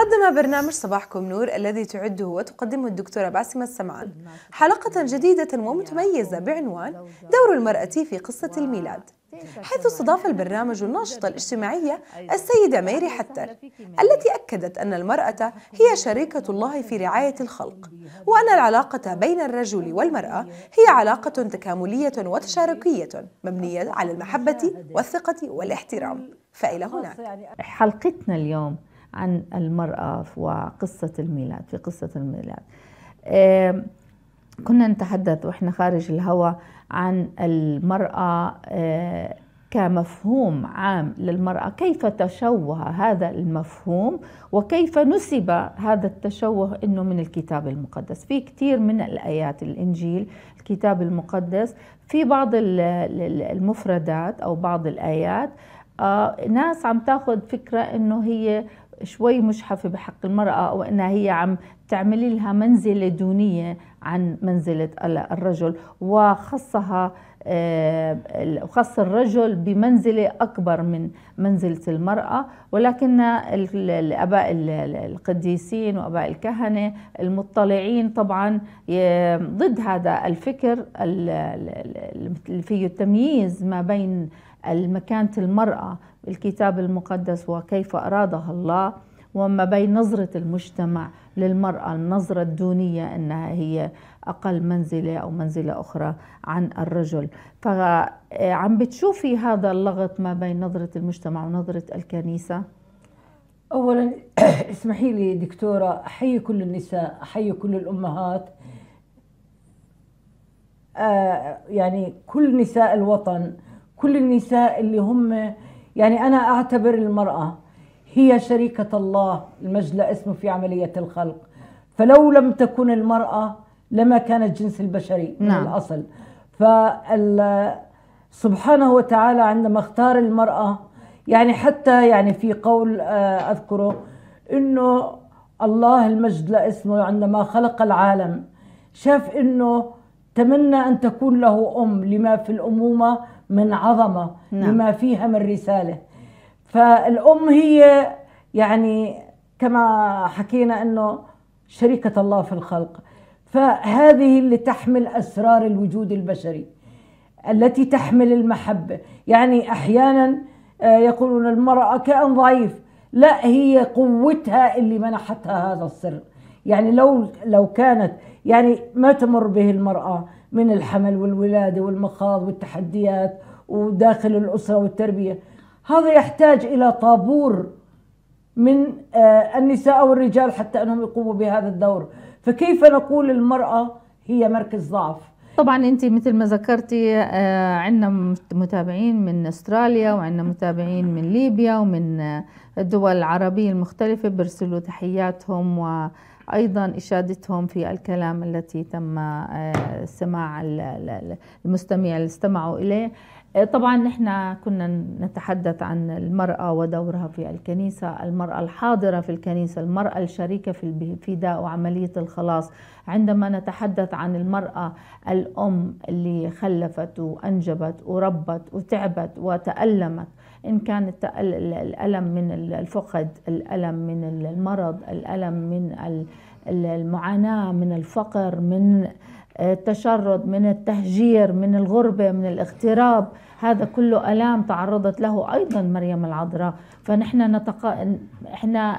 قدم برنامج صباحكم نور الذي تعده وتقدمه الدكتورة باسمة السمعان حلقة جديدة ومتميزة بعنوان دور المرأة في قصة الميلاد حيث استضاف البرنامج الناشطة الاجتماعية السيدة ميري حتر التي أكدت أن المرأة هي شريكة الله في رعاية الخلق وأن العلاقة بين الرجل والمرأة هي علاقة تكاملية وتشاركية مبنية على المحبة والثقة والاحترام فإلى هناك حلقتنا اليوم عن المرأة وقصة الميلاد في قصة الميلاد كنا نتحدث وإحنا خارج الهواء عن المرأة آه، كمفهوم عام للمرأة كيف تشوه هذا المفهوم وكيف نسب هذا التشوه أنه من الكتاب المقدس في كثير من الآيات الإنجيل الكتاب المقدس في بعض المفردات أو بعض الآيات آه، ناس عم تاخذ فكرة أنه هي شوي مجحفة بحق المرأة أو أنها هي عم تعملي لها منزلة دونية عن منزلة الرجل وخصها وخص آه، الرجل بمنزلة أكبر من منزلة المرأة ولكن الأباء القديسين وأباء الكهنة المطلعين طبعا ضد هذا الفكر اللي فيه التمييز ما بين مكانة المرأة بالكتاب المقدس وكيف أرادها الله وما بين نظرة المجتمع للمرأة النظرة الدونية أنها هي أقل منزلة أو منزلة أخرى عن الرجل فعم بتشوفي هذا اللغط ما بين نظرة المجتمع ونظرة الكنيسة؟ أولا اسمحي لي دكتورة أحيي كل النساء أحيي كل الأمهات آه يعني كل نساء الوطن كل النساء اللي هم يعني أنا أعتبر المرأة هي شريكة الله المجد اسمه في عملية الخلق فلو لم تكن المرأة لما كان الجنس البشري نعم. من الأصل فسبحانه وتعالى عندما اختار المرأة يعني حتى يعني في قول آه، أذكره أنه الله المجد لاسمه عندما خلق العالم شاف أنه تمنى أن تكون له أم لما في الأمومة من عظمه نعم. لما فيها من رساله فالام هي يعني كما حكينا انه شريكه الله في الخلق فهذه اللي تحمل اسرار الوجود البشري التي تحمل المحبه يعني احيانا آه، يقولون المراه كائن ضعيف لا هي قوتها اللي منحتها هذا السر يعني لو لو كانت يعني ما تمر به المراه من الحمل والولادة والمخاض والتحديات وداخل الأسرة والتربية هذا يحتاج إلى طابور من آه، النساء أو الرجال حتى أنهم يقوموا بهذا الدور فكيف نقول المرأة هي مركز ضعف طبعا انت مثل ما ذكرتي آه، عندنا متابعين من استراليا وعندنا متابعين من ليبيا ومن آه، الدول العربيه المختلفه بيرسلوا تحياتهم وايضا اشادتهم في الكلام التي تم آه، سماع المستمع اللي استمعوا اليه آه، طبعا نحن كنا نتحدث عن المرأة ودورها في الكنيسة المرأة الحاضرة في الكنيسة المرأة الشريكة في الفداء وعملية الخلاص عندما نتحدث عن المرأة الأم اللي خلفت وأنجبت وربت وتعبت وتألمت إن كان الألم من الفقد الألم من المرض الألم من المعاناة من الفقر من التشرد من التهجير من الغربة من الاغتراب هذا كله ألام تعرضت له أيضا مريم العذراء فنحن نتق... إحنا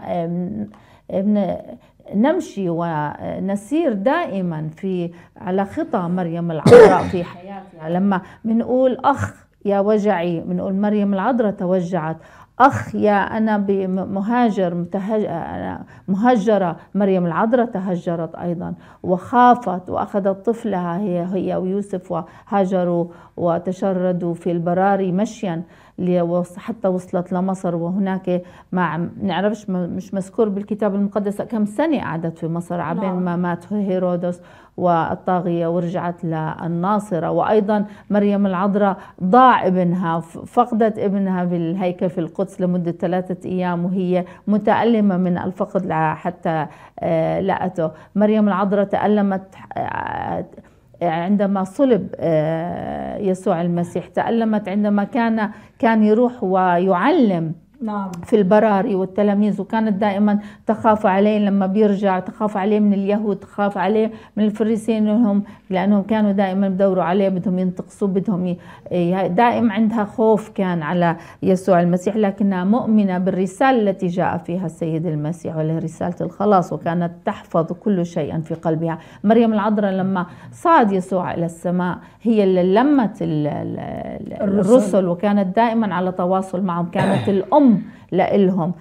نمشي ونسير دائما في على خطى مريم العذراء في حياتنا لما بنقول أخ يا وجعي بنقول مريم العذراء توجعت أخ يا أنا بمهاجر أنا مهجرة مريم العذراء تهجرت أيضا وخافت وأخذت طفلها هي, هي ويوسف وهاجروا وتشردوا في البراري مشيا حتى وصلت لمصر وهناك ما نعرفش مش مذكور بالكتاب المقدس كم سنة قعدت في مصر عبين نعم. ما مات هيرودس والطاغية ورجعت للناصرة وأيضا مريم العذراء ضاع ابنها فقدت ابنها بالهيكل في القدس لمدة ثلاثة أيام وهي متألمة من الفقد حتى آه، لقته مريم العذراء تألمت آه، عندما صلب آه، يسوع المسيح تألمت عندما كان كان يروح ويعلم نعم. في البراري والتلاميذ وكانت دائما تخاف عليه لما بيرجع تخاف عليه من اليهود تخاف عليه من الفريسيين لهم لأنهم كانوا دائما بدوروا عليه بدهم ينتقصوا بدهم ي... يعني دائم عندها خوف كان على يسوع المسيح لكنها مؤمنة بالرسالة التي جاء فيها السيد المسيح وله رسالة الخلاص وكانت تحفظ كل شيء في قلبها مريم العذراء لما صعد يسوع إلى السماء هي اللي لمت الرسل وكانت دائما على تواصل معهم كانت الأم لإلهم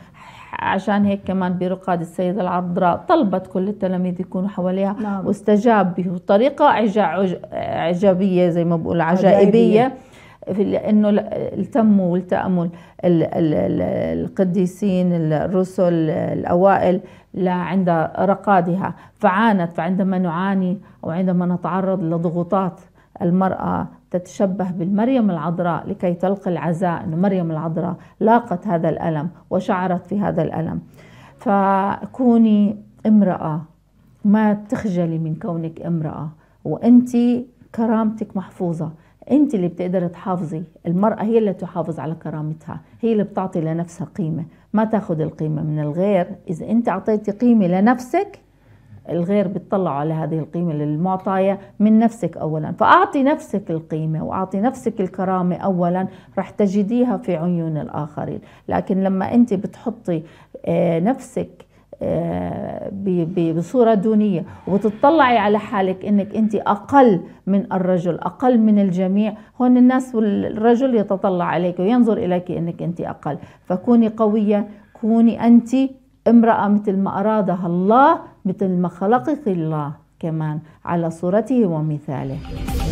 عشان هيك كمان برقاد السيدة العذراء طلبت كل التلاميذ يكونوا حواليها نعم. واستجاب بطريقة إعجابية زي ما بقول عجائبية, عجائبية. انه التموا والتأموا القديسين الرسل الاوائل لعند رقادها فعانت فعندما نعاني او عندما نتعرض لضغوطات المرأة تتشبه بالمريم العذراء لكي تلقي العزاء أن مريم العذراء لاقت هذا الألم وشعرت في هذا الألم فكوني امرأة ما تخجلي من كونك امرأة وأنت كرامتك محفوظة انت اللي بتقدر تحافظي المرأة هي اللي تحافظ على كرامتها هي اللي بتعطي لنفسها قيمة ما تاخد القيمة من الغير إذا انت أعطيتي قيمة لنفسك الغير بتطلعوا على هذه القيمة للمعطاية من نفسك أولا فأعطي نفسك القيمة وأعطي نفسك الكرامة أولا رح تجديها في عيون الآخرين لكن لما أنت بتحطي آه، نفسك آه، بصورة دونية وتطلعي على حالك انك انت اقل من الرجل اقل من الجميع هون الناس والرجل يتطلع عليك وينظر اليك انك انت اقل فكوني قوية كوني انت امرأة مثل ما ارادها الله مثل ما خلقك الله كمان على صورته ومثاله